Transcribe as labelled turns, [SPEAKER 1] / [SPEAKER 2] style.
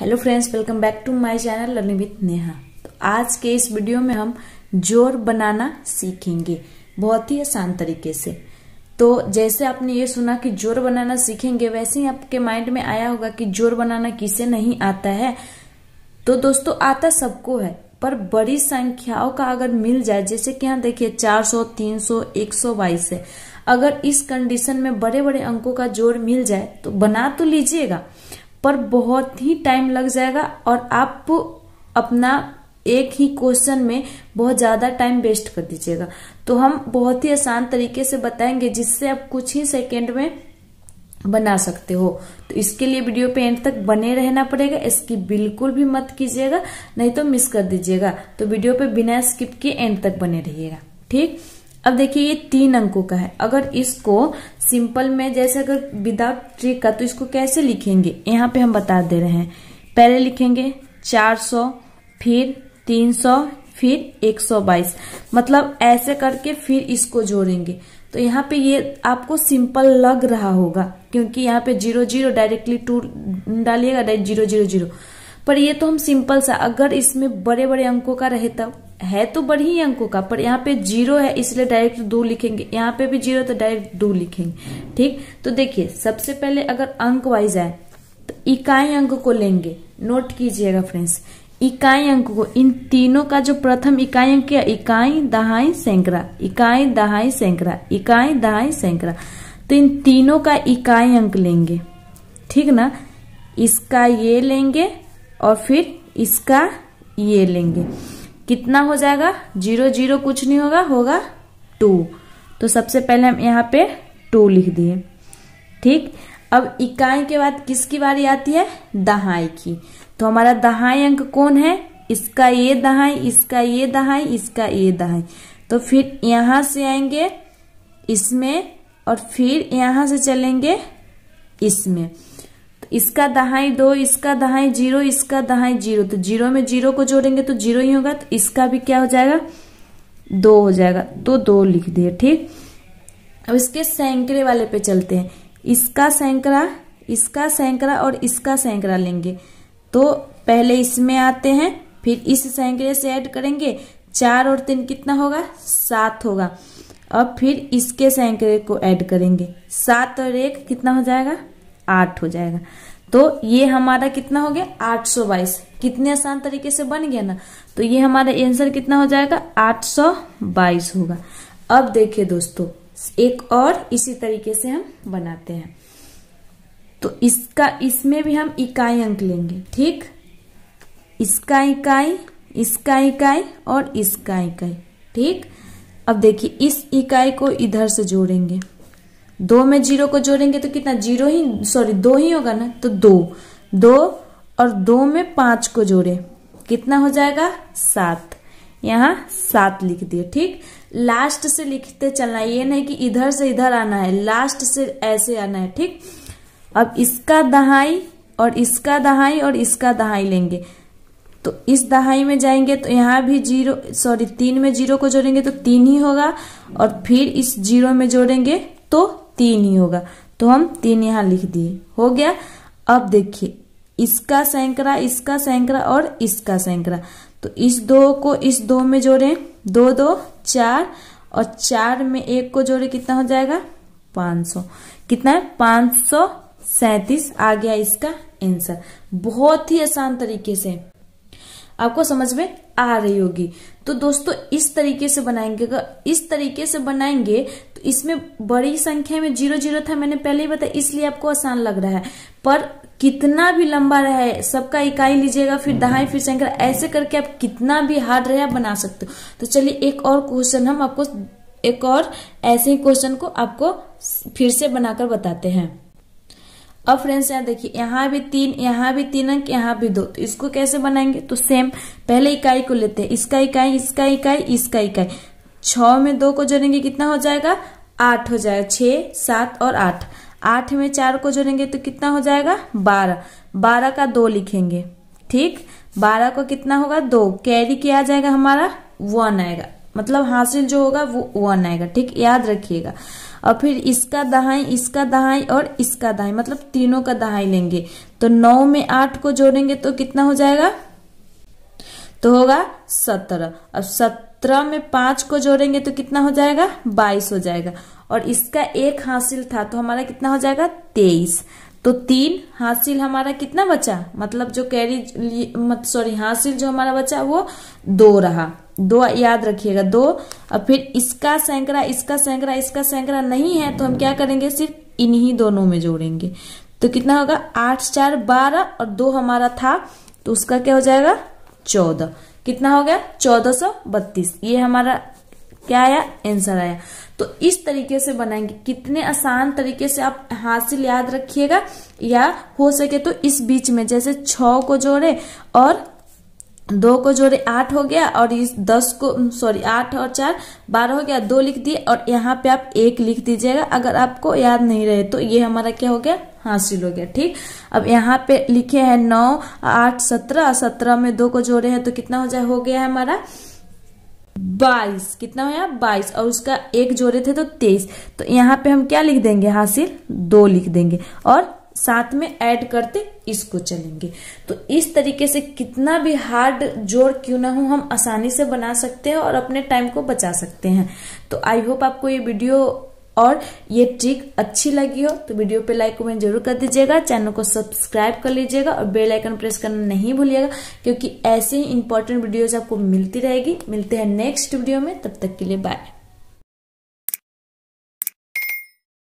[SPEAKER 1] Hello friends welcome back to my channel learning with Neha तो आज के इस वीडियो में हम जोर बनाना सीखेंगे बहुत ही आसान तरीके से तो जैसे आपने ये सुना कि जोर बनाना सीखेंगे वैसे ही आपके माइंड में आया होगा कि जोर बनाना किसे नहीं आता है तो दोस्तों आता सबको है पर बड़ी संख्याओं का अगर मिल जाए जैसे कि यहाँ देखिए 400, 300, 122 है अगर इस कंडीशन में बड़े बड़े अंकों का जोड़ मिल जाए तो बना तो लीजिएगा पर बहुत ही टाइम लग जाएगा और आप अपना एक ही क्वेश्चन में बहुत ज़्यादा टाइम वेस्ट कर दीजिएगा तो हम बहुत ही आसान तरीके से बताएंगे जिससे आप कुछ ही सेकेंड में बना सकते हो तो इसके लिए वीडियो पे एंड तक बने रहना पड़ेगा इसकी बिल्कुल भी मत कीजिएगा नहीं तो मिस कर दीजिएगा तो वीडियो पे बिना स्किप के एंड तक बने रहिएगा ठीक अब देखिए ये तीन अंकों का है अगर इसको सिंपल में जैसे अगर विदाउट ट्रिक का तो इसको कैसे लिखेंगे यहाँ पे हम बता दे रहे हैं पहले लिखेंगे 400 फिर 300 फिर 122 मतलब ऐसे करके फिर इसको जोड़ेंगे तो यहाँ पे ये आपको सिंपल लग रहा होगा क्योंकि यहाँ पे जीरो जीरो डायरेक्टली टू डालिएगा डायरेक्ट जीरो जीरो जीरो पर ये तो हम सिंपल सा अगर इसमें बड़े बड़े अंकों का रहे तब है तो बढ़ी अंकों का पर यहाँ पे जीरो है इसलिए डायरेक्ट दो लिखेंगे यहाँ पे भी जीरो तो डायरेक्ट दो लिखेंगे ठीक तो देखिए सबसे पहले अगर अंक वाइज आए तो इकाई अंक को लेंगे नोट कीजिएगा फ्रेंड्स इकाई अंक को इन तीनों का जो प्रथम इकाई अंक है इकाई दहाई सैकड़ा इकाई दहाई सैकड़ा इकाई दहाई सैकड़ा तो इन तीनों का इकाई अंक लेंगे ठीक ना इसका ये लेंगे और फिर इसका ये लेंगे कितना हो जाएगा जीरो जीरो कुछ नहीं होगा होगा टू तो सबसे पहले हम यहाँ पे टू लिख दिए ठीक अब इकाई के बाद किसकी बारी आती है दहाई की तो हमारा दहाई अंक कौन है इसका ये दहाई इसका ये दहाई इसका ये दहाई तो फिर यहां से आएंगे इसमें और फिर यहां से चलेंगे इसमें इसका दहाई दो इसका दहाई जीरो इसका दहाई जीरो तो जीरो में जीरो को जोड़ेंगे तो जीरो ही होगा तो इसका भी क्या हो जाएगा दो हो जाएगा तो दो लिख दिए ठीक अब इसके सैकड़े वाले पे चलते हैं इसका सैकड़ा इसका सैकड़ा और इसका सैकड़ा लेंगे तो पहले इसमें आते हैं फिर इस सैकड़े से ऐड करेंगे चार और तीन कितना होगा सात होगा और फिर इसके सैकड़े को ऐड करेंगे सात और एक कितना हो जाएगा आठ हो जाएगा तो ये हमारा कितना हो गया आठ सौ बाईस कितने आसान तरीके से बन गया ना तो ये हमारा आंसर कितना हो जाएगा आठ सौ बाईस होगा अब देखिए दोस्तों एक और इसी तरीके से हम बनाते हैं तो इसका इसमें भी हम इकाई अंक लेंगे ठीक इसका इकाई इसका इकाई और इसका इकाई ठीक अब देखिए इस इकाई को इधर से जोड़ेंगे दो में जीरो को जोड़ेंगे तो कितना जीरो ही सॉरी दो ही होगा ना तो दो दो और दो में पांच को जोड़े कितना हो जाएगा सात यहाँ सात लिख दिए ठीक लास्ट से लिखते चलना ये नहीं कि इधर से इधर आना है लास्ट से ऐसे आना है ठीक अब इसका दहाई और इसका दहाई और इसका दहाई लेंगे तो इस दहाई में जाएंगे तो यहाँ भी जीरो सॉरी तीन में जीरो को जोड़ेंगे तो तीन ही होगा और फिर इस जीरो में जोड़ेंगे तो तीन ही होगा तो हम तीन यहाँ लिख दिए हो गया अब देखिए इसका सैकड़ा इसका सैकड़ा और इसका सैकड़ा तो इस दो को इस दो में जोड़े दो दो चार और चार में एक को जोड़े कितना हो जाएगा पांच सौ कितना है पांच सौ सैतीस आ गया इसका आंसर बहुत ही आसान तरीके से आपको समझ में आ रही होगी तो दोस्तों इस तरीके से बनाएंगे इस तरीके से बनाएंगे इसमें बड़ी संख्या में जीरो जीरो था मैंने पहले ही बताया इसलिए आपको आसान लग रहा है पर कितना भी लंबा रहे सबका इकाई लीजिएगा फिर हम्म। दहाई फिर संख्या ऐसे करके आप कितना भी हार्ड रहे आप बना सकते हो तो चलिए एक और क्वेश्चन हम आपको एक और ऐसे ही क्वेश्चन को आपको फिर से बनाकर बताते हैं अब फ्रेंड्स यहाँ देखिए यहाँ भी तीन यहाँ भी तीन अंक यहाँ भी दो तो इसको कैसे बनाएंगे तो सेम पहले इकाई को लेते हैं इसका इकाई इसका इकाई इसका इकाई छ में दो को जोड़ेंगे कितना हो जाएगा आठ हो जाएगा छ सात और आठ आठ में चार को जोड़ेंगे तो कितना हो जाएगा बारह बारह का दो लिखेंगे ठीक बारह को कितना होगा दो कैरी क्या आ जाएगा हमारा वन आएगा मतलब हासिल जो होगा वो वन आएगा ठीक याद रखिएगा और फिर इसका दहाई इसका दहाई और इसका दहाई मतलब तीनों का दहाई लेंगे तो नौ में आठ को जोड़ेंगे तो कितना हो जाएगा तो होगा सत्रह अब सत सत्रह में पांच को जोड़ेंगे तो कितना हो जाएगा बाईस हो जाएगा और इसका एक हासिल था तो हमारा कितना हो जाएगा तेईस तो तीन हासिल हमारा कितना बचा मतलब जो कैरी मत सॉरी हासिल जो हमारा बचा वो दो रहा दो याद रखिएगा दो और फिर इसका सैकड़ा इसका सैकड़ा इसका सैकड़ा नहीं है तो हम क्या करेंगे सिर्फ इन्हीं दोनों में जोड़ेंगे तो कितना होगा आठ चार बारह और दो हमारा था तो उसका क्या हो जाएगा चौदह कितना हो गया चौदह सौ बत्तीस ये हमारा क्या आया आंसर आया तो इस तरीके से बनाएंगे कितने आसान तरीके से आप हासिल याद रखिएगा या हो सके तो इस बीच में जैसे छ को जोड़े और दो को जोड़े आठ हो गया और इस दस को सॉरी आठ और चार बारह हो गया दो लिख दिए और यहाँ पे आप एक लिख दीजिएगा अगर आपको याद नहीं रहे तो ये हमारा क्या हो गया हासिल हो गया ठीक अब यहाँ पे लिखे हैं नौ आठ सत्रह सत्रह में दो को जोड़े हैं तो कितना हो जाए हो गया हमारा बाईस कितना हो गया बाईस और उसका एक जोड़े थे तो तेईस तो यहाँ पे हम क्या लिख देंगे हासिल दो लिख देंगे और साथ में ऐड करते इसको चलेंगे तो इस तरीके से कितना भी हार्ड जोड़ क्यों ना हो हम आसानी से बना सकते हैं और अपने टाइम को बचा सकते हैं तो आई होप आपको ये वीडियो और ये ट्रिक अच्छी लगी हो तो वीडियो पे लाइक कमेंट जरूर कर दीजिएगा चैनल को सब्सक्राइब कर लीजिएगा और बेल आइकन प्रेस करना नहीं भूलिएगा क्योंकि ऐसे ही इंपॉर्टेंट वीडियोज आपको मिलती रहेगी मिलते हैं नेक्स्ट वीडियो में तब तक के लिए बाय